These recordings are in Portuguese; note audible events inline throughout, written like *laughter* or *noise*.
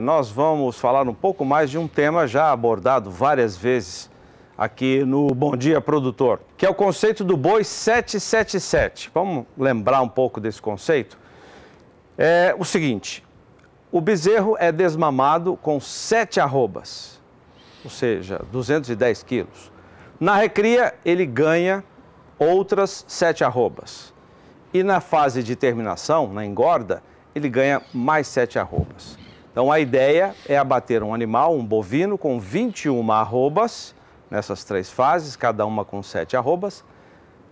Nós vamos falar um pouco mais de um tema já abordado várias vezes aqui no Bom Dia Produtor, que é o conceito do boi 777. Vamos lembrar um pouco desse conceito? É o seguinte: o bezerro é desmamado com sete arrobas, ou seja, 210 quilos. Na recria, ele ganha outras sete arrobas. E na fase de terminação, na engorda, ele ganha mais sete arrobas. Então a ideia é abater um animal, um bovino, com 21 arrobas, nessas três fases, cada uma com 7 arrobas,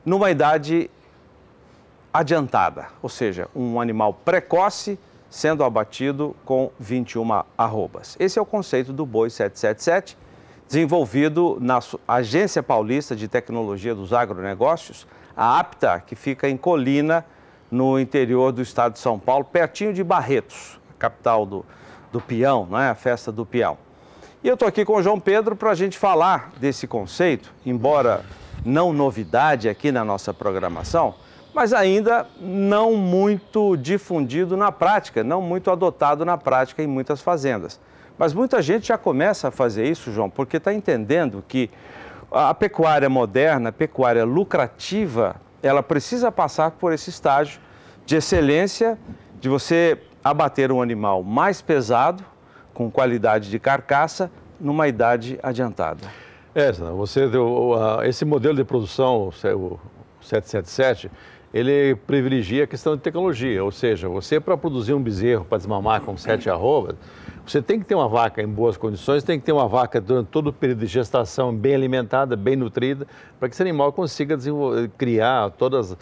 numa idade adiantada, ou seja, um animal precoce sendo abatido com 21 arrobas. Esse é o conceito do boi 777, desenvolvido na Agência Paulista de Tecnologia dos Agronegócios, a APTA, que fica em Colina, no interior do estado de São Paulo, pertinho de Barretos, capital do, do peão, é a festa do peão. E eu estou aqui com o João Pedro para a gente falar desse conceito, embora não novidade aqui na nossa programação, mas ainda não muito difundido na prática, não muito adotado na prática em muitas fazendas. Mas muita gente já começa a fazer isso, João, porque está entendendo que a pecuária moderna, a pecuária lucrativa, ela precisa passar por esse estágio de excelência, de você abater um animal mais pesado, com qualidade de carcaça, numa idade adiantada. É, você deu, esse modelo de produção, o 777, ele privilegia a questão de tecnologia, ou seja, você para produzir um bezerro para desmamar com sete arrobas, você tem que ter uma vaca em boas condições, tem que ter uma vaca durante todo o período de gestação bem alimentada, bem nutrida, para que esse animal consiga criar todas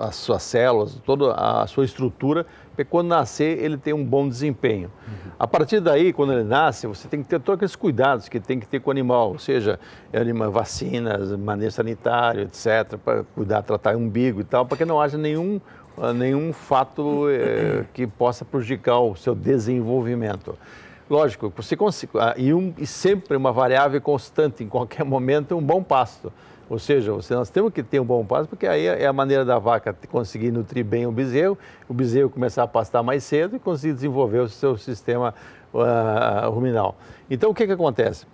as suas células, toda a sua estrutura, para que quando nascer ele tenha um bom desempenho. Uhum. A partir daí, quando ele nasce, você tem que ter todos aqueles cuidados que tem que ter com o animal, ou seja, vacinas, manejo sanitário, etc., para cuidar, tratar o umbigo e tal, para que não haja nenhum ah, nenhum fato é, *clears throat* que possa prejudicar o seu desenvolvimento. Lógico, você consiga, ah, e, um, e sempre uma variável constante, em qualquer momento, é um bom pasto. Ou seja, você, nós temos que ter um bom pasto, porque aí é a maneira da vaca conseguir nutrir bem o bezerro, o bezerro começar a pastar mais cedo e conseguir desenvolver o seu sistema uh, ruminal. Então, o que, que acontece?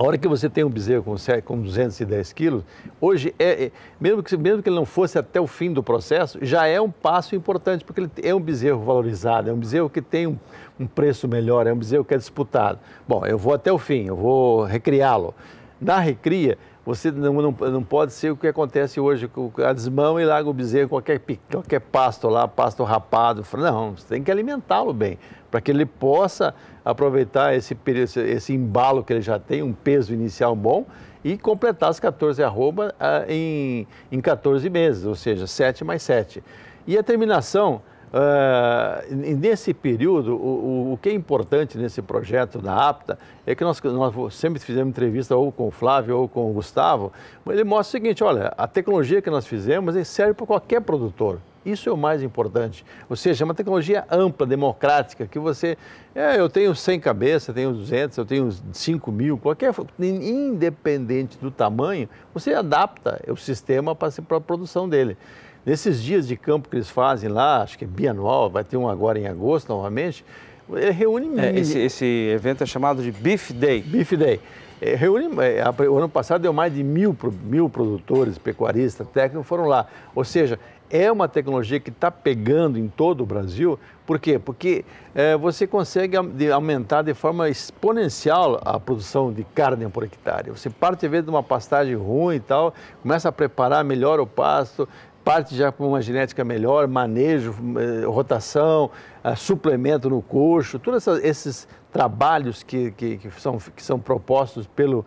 A hora que você tem um bezerro com, 210 quilos, hoje, é, é, mesmo, que, mesmo que ele não fosse até o fim do processo, já é um passo importante, porque ele é um bezerro valorizado, é um bezerro que tem um, um preço melhor, é um bezerro que é disputado. Bom, eu vou até o fim, eu vou recriá-lo. Na recria, você não, não, não pode ser o que acontece hoje, que a desmão e larga o bezerro, qualquer, qualquer pasto lá, pasto rapado. Não, você tem que alimentá-lo bem, para que ele possa aproveitar esse, esse embalo que ele já tem, um peso inicial bom, e completar as 14 arroba ah, em, em 14 meses, ou seja, 7 mais 7. E a terminação, Uh, nesse período, o, o, que é importante nesse projeto da APTA é que nós, nós, sempre fizemos entrevista ou com o Flávio ou com o Gustavo, mas ele mostra o seguinte, olha, a tecnologia que nós fizemos é, serve para qualquer produtor. Isso é o mais importante. Ou seja, é uma tecnologia ampla, democrática, que você... É, eu tenho 100 cabeças, eu tenho 200, eu tenho 5 mil, qualquer... Independente do tamanho, você adapta o sistema para a produção dele. Nesses dias de campo que eles fazem lá, acho que é bianual, vai ter um agora em agosto novamente, ele eh, reúne... É, esse, esse, evento é chamado de Beef Day. Beef Day. É, reúne, é, o ano passado deu mais de mil, mil produtores, pecuaristas, técnicos foram lá. Ou seja, é uma tecnologia que está pegando em todo o Brasil. Por quê? Porque é, você consegue aumentar de forma exponencial a produção de carne por hectare. Você parte, de uma pastagem ruim e tal, começa a preparar melhor o pasto, parte já com uma genética melhor, manejo, eh, rotação, eh, suplemento no coxo, todos esses trabalhos que, que, que, são, que são propostos pelo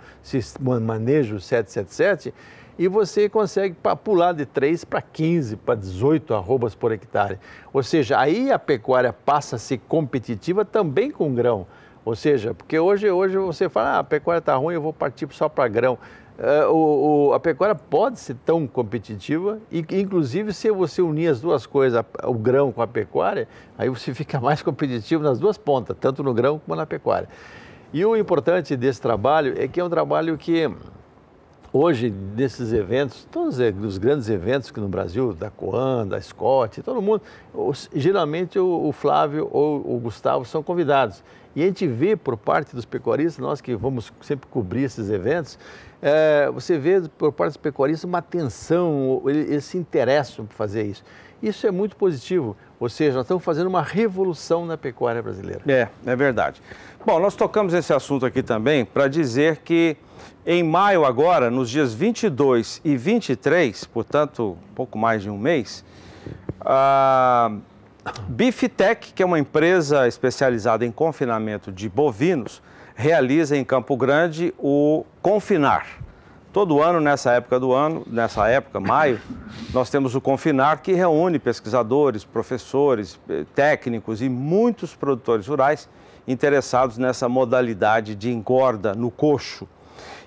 manejo 777, e você consegue pular de 3 para 15, para 18 arrobas por hectare. Ou seja, aí a pecuária passa a ser competitiva também com grão. Ou seja, porque hoje, hoje você fala, ah, a pecuária está ruim, eu vou partir só para grão. É, o, o, a pecuária pode ser tão competitiva e, inclusive, se você unir as duas coisas, o grão com a pecuária, aí você *laughs* fica mais competitivo nas duas pontas, tanto no grão como na pecuária. E o importante desse trabalho é que é um trabalho que hoje, desses eventos, todos é, os grandes eventos que no Brasil, da Coan, da Scott, todo mundo, geralmente o, Flávio ou o Gustavo são convidados. E a gente vê por parte dos pecuaristas, nós que vamos sempre cobrir esses eventos, é, você vê por parte dos pecuaristas uma atenção, eles se interessam por fazer isso. Isso é muito positivo, ou seja, nós estamos fazendo uma revolução na pecuária brasileira. É, é verdade. Bom, nós tocamos esse assunto aqui também para dizer que em maio agora, nos dias 22 e 23, portanto, pouco mais de um mês, ah, Biftec, que é uma empresa especializada em confinamento de bovinos, realiza em Campo Grande o Confinar. Todo ano, nessa época do ano, nessa época, maio, nós temos o Confinar, que reúne pesquisadores, professores, eh, técnicos e muitos produtores rurais interessados nessa modalidade de engorda no coxo.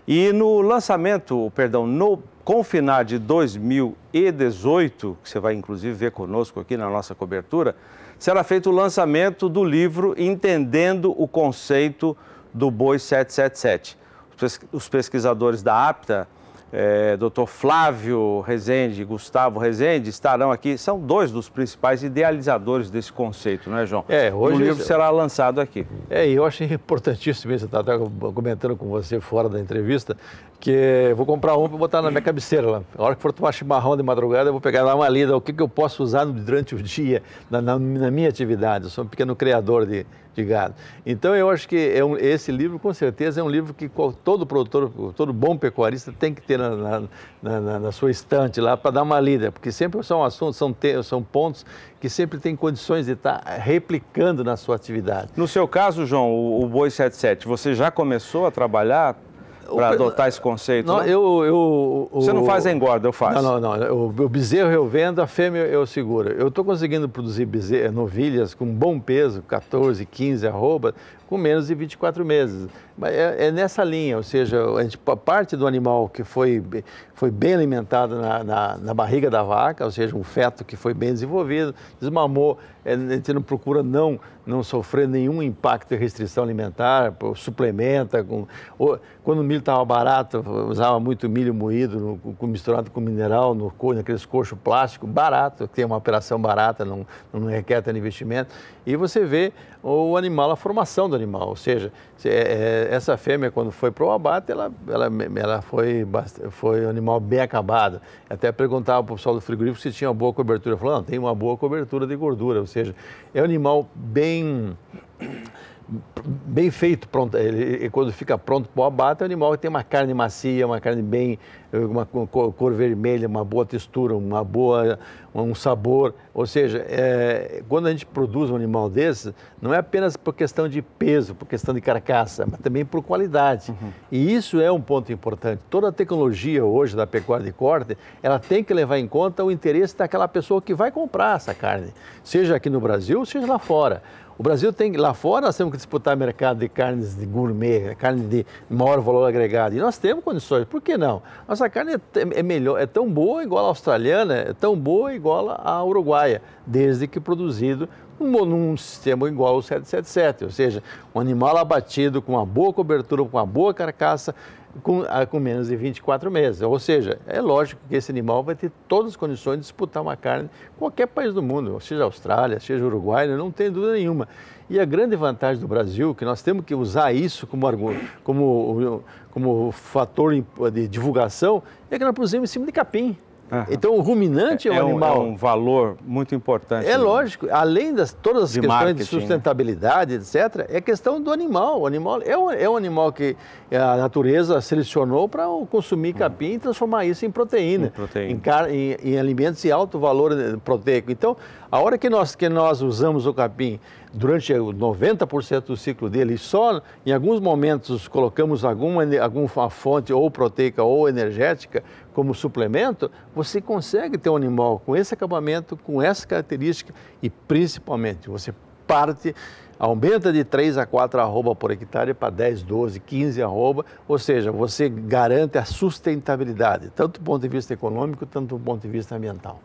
E no lançamento, perdão, no Confinar de 2018, que você vai inclusive ver conosco aqui na nossa cobertura, será feito o lançamento do livro Entendendo o Conceito do Boi 777. Os pesquisadores da APTA é, Dr. Flávio Rezende, Gustavo Rezende, estarão aqui. São dois dos principais idealizadores desse conceito, não é, João? É, hoje. O livro é- será lançado aqui. É, e eu achei *laughs* importantíssimo isso, estava comentando com você fora da entrevista, que eu vou comprar um para botar na minha cabeceira lá. A hora que for tomar chimarrão de madrugada, eu vou pegar lá uma lida, o que, que eu posso usar durante o dia, na, na, na minha atividade. Eu sou um pequeno criador de, de gado. Então, eu acho que é um, esse livro, com certeza, é um livro que todo produtor, todo bom pecuarista tem que ter na, na, na sua estante lá para dar uma lida, porque sempre são assuntos, são, te, são pontos que sempre tem condições de estar tá replicando na sua atividade. No seu caso, João, o, o Boi 77, você já começou a trabalhar para adotar esse conceito? Não, né? eu, eu, Você não faz a engorda, eu faço. Não, não, não. O, o bezerro eu vendo, a fêmea eu seguro. Eu estou conseguindo produzir bezerro, eh, novilhas com bom peso, 14, 15 arroba, com menos de 24 meses. Mas é, é, nessa linha, ou seja, a, gente, a, parte do animal que foi, foi bem alimentado na, na, na, barriga da vaca, ou seja, um feto que foi bem desenvolvido, desmamou, eh, a gente não procura não não sofrer nenhum impacto de restrição alimentar, suplementa. Com, ou, quando o milho estava barato, usava muito milho moído, no, misturado com mineral, no, naqueles coxos plástico, barato, tem uma operação barata, não, não requer tanto investimento. E você vê o animal, a formação do animal, ou seja, é, é, essa fêmea, quando foi para o abate, ela, ela, ela foi, foi um animal bem acabado. Até perguntava para o pessoal do frigorífico se tinha uma boa cobertura. Falou, não, tem uma boa cobertura de gordura, ou seja, é um animal bem bem bem feito, pronto. Ele, quando fica pronto para o abate, é um animal que tem uma carne macia, uma carne bem, uma cor vermelha, uma boa textura, uma boa, um sabor. Ou seja, é, quando a gente produz um animal desse, não é apenas por questão de peso, por questão de carcaça, mas também por qualidade. Uhum. E isso é um ponto importante. Toda a tecnologia hoje da pecuária de corte, ela tem que levar em conta o interesse daquela pessoa que vai comprar essa carne, seja aqui no Brasil, seja lá fora. O Brasil tem, lá fora, nós temos que disputar mercado de carnes de gourmet, carne de maior valor agregado. E nós temos condições, por que não? Nossa carne é, é melhor, é tão boa igual a australiana, é tão boa igual a uruguaia, desde que produzido num, sistema igual ao 777, ou seja, um animal abatido com uma boa cobertura, com uma boa carcaça, com, ah, com menos de 24 meses. Ou seja, é lógico que esse animal vai ter todas as condições de disputar uma carne em qualquer país do mundo, seja Austrália, seja Uruguai, né? não tem dúvida nenhuma. E a grande vantagem do Brasil, que nós temos que usar isso como, como, como fator de divulgação, é que nós pusemos em cima de capim. Uhum. Então, o ruminante é, é um animal. É um valor muito importante. É lógico, além das todas as de questões de né? sustentabilidade, etc., é questão do animal. O animal é um, é um animal que é, a natureza selecionou para consumir hum. capim uhum. e transformar isso em proteína, em, proteína. Em, car... em, em, alimentos de alto valor né, proteico. Então, a hora que nós, que nós usamos o capim durante 90% do ciclo dele, e só em alguns momentos colocamos alguma, alguma fonte ou proteica ou energética, como suplemento, você consegue ter um animal com esse acabamento, com essa característica e principalmente você parte, aumenta de 3 a 4 arroba por hectare para 10, 12, 15 arroba, ou seja, você garante a sustentabilidade, tanto do ponto de vista econômico, tanto do ponto de vista ambiental.